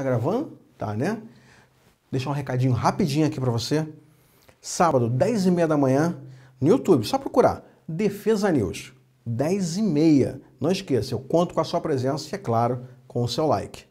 Tá gravando? Tá, né? deixa um recadinho rapidinho aqui para você. Sábado, 10 e meia da manhã, no YouTube. Só procurar Defesa News, 10 e meia. Não esqueça, eu conto com a sua presença e, é claro, com o seu like.